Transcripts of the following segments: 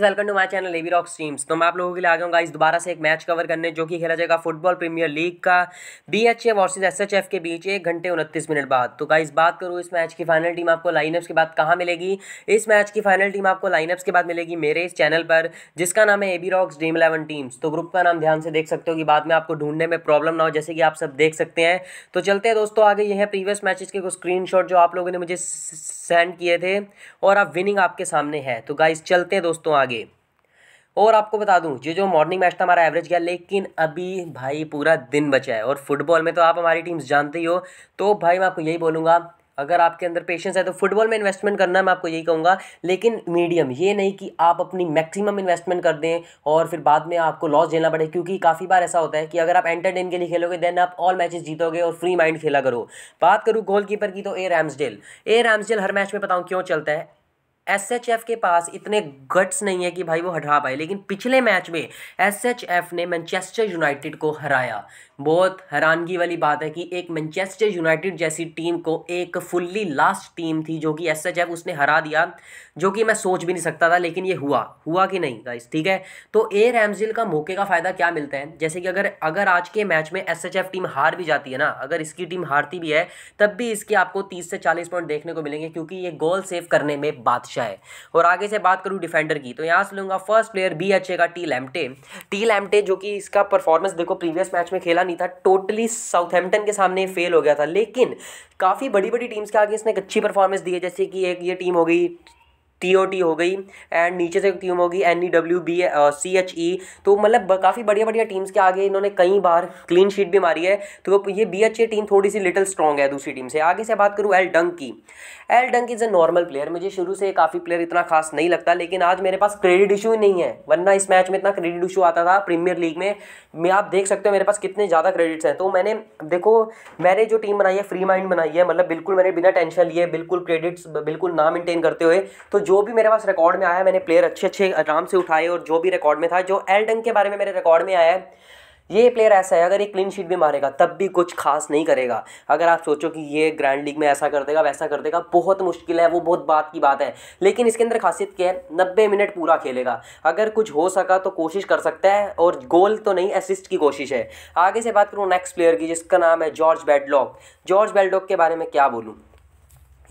welcome to my channel AV rock streams तो मैं आप लोगों के लिए आ गया गाइस दोबारा से एक मैच कवर करने जो कि खेला जाएगा फुटबॉल प्रीमियर लीग का B H F versus S H F के बीच एक घंटे उनतीस मिनट बाद तो गाइस बात करूँ इस मैच की फाइनल टीम आपको लाइनअप्स के बाद कहाँ मिलेगी इस मैच की फाइनल टीम आपको लाइनअप्स के बाद मिलेगी मेरे इस चैनल पर जिसका नाम है B rocks dream eleven teams तो ग्रुप का नाम ध्यान से देख सकते हो कि बाद में आपको ढूंढने में प्रॉब्लम ना हो जैसे कि आप सब देख सकते हैं तो चलते हैं दोस्तों आगे ये है प्रीवियस मैचेज के कुछ स्क्रीन जो आप लोगों ने मुझे सेंड किए थे और अब विनिंग आपके सामने है तो गाइस चलते हैं दोस्तों आगे और आपको बता दूं ये जो मॉर्निंग मैच था हमारा एवरेज गया लेकिन अभी भाई पूरा दिन बचा है और फुटबॉल में तो आप हमारी टीम्स जानते ही हो तो भाई मैं आपको यही बोलूँगा अगर आपके अंदर पेशेंस है तो फुटबॉल में इन्वेस्टमेंट करना मैं आपको यही कहूँगा लेकिन मीडियम ये नहीं कि आप अपनी मैक्सिमम इन्वेस्टमेंट कर दें और फिर बाद में आपको लॉस झेलना पड़े क्योंकि काफ़ी बार ऐसा होता है कि अगर आप एंटरटेन के लिए खेलोगे देन आप ऑल मैचेस जीतोगे और फ्री माइंड खेला करो बात करूँ गोलकीपर की तो ए रैम्सडेल ए रैम्सडेल हर मैच में बताऊँ क्यों चलता है एस एच एफ के पास इतने गट्स नहीं है कि भाई वो हटा पाए लेकिन पिछले मैच में एस एच एफ ने मैनचेस्टर यूनाइटेड को हराया बहुत हैरानगी वाली बात है कि एक मैनचेस्टर यूनाइटेड जैसी टीम को एक फुल्ली लास्ट टीम थी जो कि एस एच एफ उसने हरा दिया जो कि मैं सोच भी नहीं सकता था लेकिन ये हुआ हुआ कि नहीं गाइस ठीक है तो ए रैमजिल का मौके का फ़ायदा क्या मिलता है जैसे कि अगर अगर आज के मैच में एस एच एफ टीम हार भी जाती है ना अगर इसकी टीम हारती भी है तब भी इसके आपको तीस से चालीस पॉइंट देखने को मिलेंगे क्योंकि ये गोल सेव करने में बादशाह अच्छा है और आगे से बात करूँ डिफेंडर की तो यहाँ से लूँगा फर्स्ट प्लेयर बी अच्छे का टी लैमटे टी लैमटे जो कि इसका परफॉर्मेंस देखो प्रीवियस मैच में खेला नहीं था टोटली साउथहैम्पटन के सामने फेल हो गया था लेकिन काफ़ी बड़ी बड़ी टीम्स के आगे इसने एक अच्छी परफॉर्मेंस दी है जैसे कि एक ये टीम हो गई टी ओ टी हो गई एंड नीचे से टीम होगी N E W B C H E तो मतलब काफ़ी बढ़िया बढ़िया टीम्स के आगे इन्होंने कई बार क्लीन शीट भी मारी है तो ये बी एच ए टीम थोड़ी सी लिटिल स्ट्रॉन्ग है दूसरी टीम से आगे से बात करूँ एल डंक की एल डंक इज़ अ नॉर्मल प्लेयर मुझे शुरू से काफ़ी प्लेयर इतना खास नहीं लगता लेकिन आज मेरे पास क्रेडिट इशू ही नहीं है वरना इस मैच में इतना क्रेडिट इशू आता था प्रीमियर लीग में मैं आप देख सकते हो मेरे पास कितने ज़्यादा क्रेडिट्स हैं तो मैंने देखो मैंने जो टीम बनाई है फ्री माइंड बनाई है मतलब बिल्कुल मैंने बिना टेंशन लिए बिल्कुल क्रेडिट्स बिल्कुल ना मेनटेन करते हुए तो जो जो भी मेरे पास रिकॉर्ड में आया मैंने प्लेयर अच्छे अच्छे आराम से उठाए और जो भी रिकॉर्ड में था जो एल के बारे में मेरे रिकॉर्ड में आया है ये प्लेयर ऐसा है अगर ये क्लीन शीट भी मारेगा तब भी कुछ खास नहीं करेगा अगर आप सोचो कि ये ग्रैंड लीग में ऐसा कर देगा वैसा कर देगा बहुत मुश्किल है वो बहुत बात की बात है लेकिन इसके अंदर खासियत क्या है नब्बे मिनट पूरा खेलेगा अगर कुछ हो सका तो कोशिश कर सकता है और गोल तो नहीं असिस्ट की कोशिश है आगे से बात करूँ नेक्स्ट प्लेयर की जिसका नाम है जॉर्ज बेडलॉक जॉर्ज बेडलॉक के बारे में क्या बोलूँ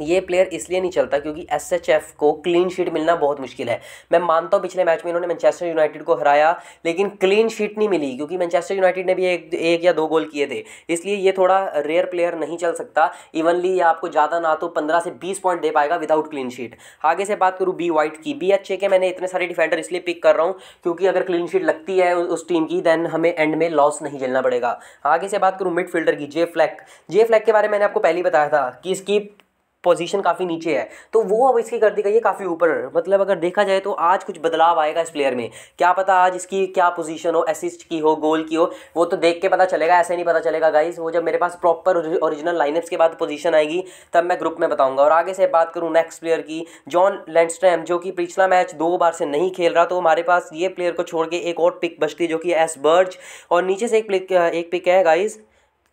ये प्लेयर इसलिए नहीं चलता क्योंकि एसएचएफ को क्लीन शीट मिलना बहुत मुश्किल है मैं मानता हूँ पिछले मैच में इन्होंने मैनचेस्टर यूनाइटेड को हराया लेकिन क्लीन शीट नहीं मिली क्योंकि मैनचेस्टर यूनाइटेड ने भी एक एक या दो गोल किए थे इसलिए ये थोड़ा रेयर प्लेयर नहीं चल सकता इवनली ये आपको ज़्यादा ना तो पंद्रह से बीस पॉइंट दे पाएगा विदाउट क्लीन शीट आगे से बात करूँ बी वाइट की बी अच्छे के मैंने इतने सारे डिफेंडर इसलिए पिक कर रहा हूँ क्योंकि अगर क्लीन शीट लगती है उस टीम की देन हमें एंड में लॉस नहीं झेलना पड़ेगा आगे से बात करूँ मिड की जे फ्लैक जे फ्लैक के बारे में मैंने आपको पहले बताया था कि इसकी पोजीशन काफ़ी नीचे है तो वो अब इसकी कर दी गई है काफ़ी ऊपर मतलब अगर देखा जाए तो आज कुछ बदलाव आएगा इस प्लेयर में क्या पता आज इसकी क्या पोजीशन हो असिस्ट की हो गोल की हो वो तो देख के पता चलेगा ऐसे नहीं पता चलेगा गाइज वो जब मेरे पास प्रॉपर ओरिजिनल लाइनअप्स के बाद पोजीशन आएगी तब मैं ग्रुप में बताऊंगा और आगे से बात करूँ नेक्स्ट प्लेयर की जॉन लैंडस्ट्रैम जो कि पिछला मैच दो बार से नहीं खेल रहा तो हमारे पास ये प्लेयर को छोड़ के एक और पिक बचती जो कि एस बर्ज और नीचे से एक एक पिक है गाइज़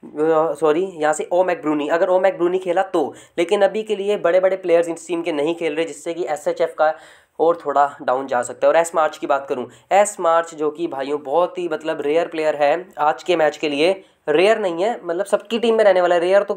सॉरी यहाँ से ओ मैक ब्रूनी अगर ओ मैक ब्रूनी खेला तो लेकिन अभी के लिए बड़े बड़े प्लेयर्स इस टीम के नहीं खेल रहे जिससे कि एस का और थोड़ा डाउन जा सकता है और एस मार्च की बात करूँ एस मार्च जो कि भाइयों बहुत ही मतलब रेयर प्लेयर है आज के मैच के लिए रेयर नहीं है मतलब सबकी टीम में रहने वाला है रेयर तो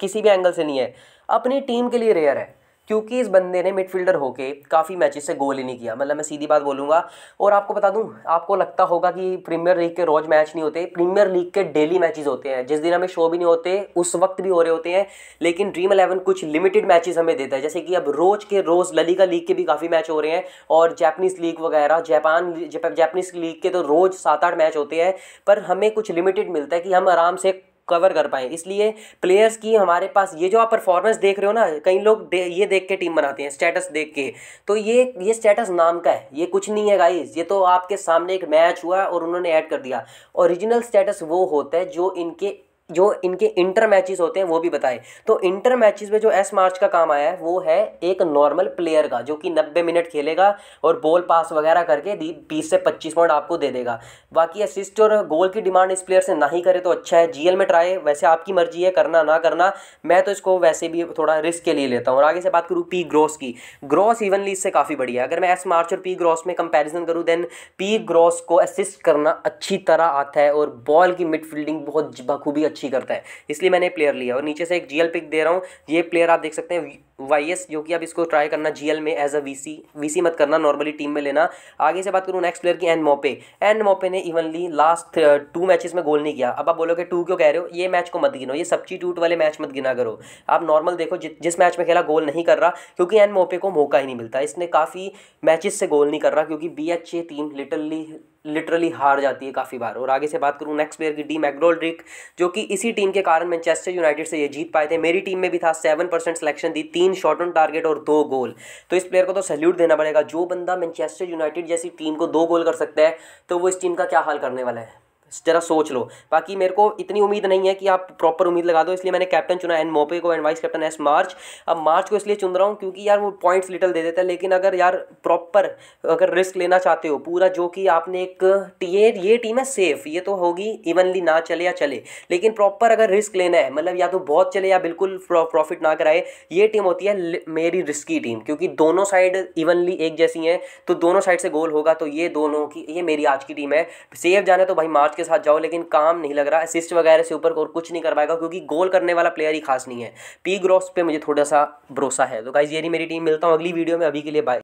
किसी भी एंगल से नहीं है अपनी टीम के लिए रेयर है क्योंकि इस बंदे ने मिडफील्डर होके काफ़ी मैचेस से गोल ही नहीं किया मतलब मैं सीधी बात बोलूँगा और आपको बता दूँ आपको लगता होगा कि प्रीमियर लीग के रोज़ मैच नहीं होते प्रीमियर लीग के डेली मैचेस होते हैं जिस दिन हमें शो भी नहीं होते उस वक्त भी हो रहे होते हैं लेकिन ड्रीम इलेवन कुछ लिमिटेड मैचेस हमें देता है जैसे कि अब रोज़ के रोज़ ललिका लीग के भी काफ़ी मैच हो रहे हैं और जैपनीज़ लीग वगैरह जापान जैपनीज़ लीग के तो रोज़ सात आठ मैच होते हैं पर हमें कुछ लिमिटेड मिलता है कि हम आराम से कवर कर पाए इसलिए प्लेयर्स की हमारे पास ये जो आप परफॉर्मेंस देख रहे हो ना कई लोग दे, ये देख के टीम बनाते हैं स्टेटस देख के तो ये ये स्टेटस नाम का है ये कुछ नहीं है गाइज ये तो आपके सामने एक मैच हुआ और उन्होंने ऐड कर दिया ओरिजिनल स्टेटस वो होता है जो इनके जो इनके इंटर मैचेस होते हैं वो भी बताए तो इंटर मैचेस में जो एस मार्च का काम आया है वो है एक नॉर्मल प्लेयर का जो कि नब्बे मिनट खेलेगा और बॉल पास वगैरह करके बीस से पच्चीस पॉइंट आपको दे देगा बाकी असिस्ट और गोल की डिमांड इस प्लेयर से ना ही करे तो अच्छा है जीएल में ट्राई वैसे आपकी मर्जी है करना ना करना मैं तो इसको वैसे भी थोड़ा रिस्क के लिए लेता हूँ और आगे से बात करूँ पी ग्रॉस की ग्रॉस इवनली इससे काफ़ी बढ़िया अगर मैं एस मार्च और पी ग्रॉस में कंपेरिजन करूँ देन पी ग्रॉस को असिस्ट करना अच्छी तरह आता है और बॉल की मिड बहुत बखूबी अच्छी अच्छी करता है इसलिए मैंने प्लेयर लिया और नीचे से एक जीएल पिक दे रहा हूँ ये प्लेयर आप देख सकते हैं वाई एस जो कि आप इसको ट्राई करना जीएल में एज अ वीसी वीसी मत करना नॉर्मली टीम में लेना आगे से बात करूँ नेक्स्ट प्लेयर की एन मोपे एन मोपे ने इवनली लास्ट टू मैचेस में गोल नहीं किया अब आप बोलोगे टू क्यों कह रहे हो ये मैच को मत गिनो ये सब्स्टिट्यूट वाले मैच मत गिना करो आप नॉर्मल देखो जि, जिस मैच में खेला गोल नहीं कर रहा क्योंकि एन मोपे को मौका ही नहीं मिलता इसने काफ़ी मैचेस से गोल नहीं कर रहा क्योंकि B H A team literally literally हार जाती है काफ़ी बार और आगे से बात करूँ नेक्स्ट प्लेयर की डी मैकडोल्ड्रिक जो कि इसी टीम के कारण मैनचेस्टर यूनाइटेड से ये जीत पाए थे मेरी टीम में भी था सेवन परसेंट सिलेक्शन दी तीन तीन शॉट ऑन टारगेट और दो गोल तो इस प्लेयर को तो सैल्यूट देना पड़ेगा जो बंदा मैनचेस्टर यूनाइटेड जैसी टीम को दो गोल कर सकता है तो वो इस टीम का क्या हाल करने वाला है ज़रा सोच लो बाकी मेरे को इतनी उम्मीद नहीं है कि आप प्रॉपर उम्मीद लगा दो इसलिए मैंने कैप्टन चुना एन मोपे को and vice captain S March अब मार्च को इसलिए चुन रहा हूँ क्योंकि यार वो पॉइंट्स लिटल दे देता है लेकिन अगर यार प्रॉपर अगर रिस्क लेना चाहते हो पूरा जो कि आपने एक ये ये टीम है सेफ ये तो होगी इवनली ना चले या चले लेकिन प्रॉपर अगर रिस्क लेना है मतलब या तो बहुत चले या बिल्कुल प्रॉफिट ना कराए ये टीम होती है मेरी रिस्की टीम क्योंकि दोनों साइड इवनली एक जैसी हैं तो दोनों साइड से गोल होगा तो ये दोनों की ये मेरी आज की टीम है सेफ जाना तो भाई मार्च के के साथ जाओ लेकिन काम नहीं लग रहा असिस्ट वगैरह से ऊपर और कुछ नहीं कर पाएगा क्योंकि गोल करने वाला प्लेयर ही खास नहीं है पी ग्रॉस पे मुझे थोड़ा सा भरोसा है तो गाइज ये मेरी टीम मिलता हूँ अगली वीडियो में अभी के लिए बाय